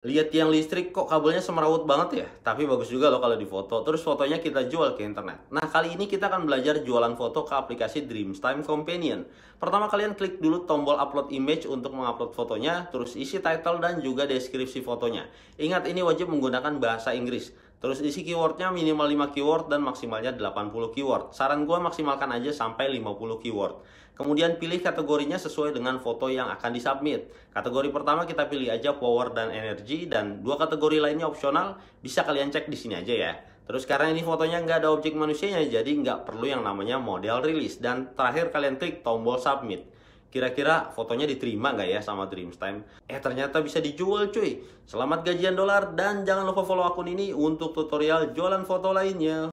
lihat tiang listrik kok kabelnya semerawut banget ya tapi bagus juga loh kalau difoto terus fotonya kita jual ke internet nah kali ini kita akan belajar jualan foto ke aplikasi Dreamstime Companion pertama kalian klik dulu tombol upload image untuk mengupload fotonya terus isi title dan juga deskripsi fotonya ingat ini wajib menggunakan bahasa Inggris Terus isi keywordnya minimal 5 keyword dan maksimalnya 80 keyword. Saran gue maksimalkan aja sampai 50 keyword. Kemudian pilih kategorinya sesuai dengan foto yang akan disubmit. Kategori pertama kita pilih aja power dan energy dan dua kategori lainnya opsional bisa kalian cek di sini aja ya. Terus karena ini fotonya nggak ada objek manusianya jadi nggak perlu yang namanya model rilis dan terakhir kalian klik tombol submit. Kira-kira fotonya diterima nggak ya sama Dreamstime? Eh ternyata bisa dijual cuy. Selamat gajian dolar dan jangan lupa follow akun ini untuk tutorial jualan foto lainnya.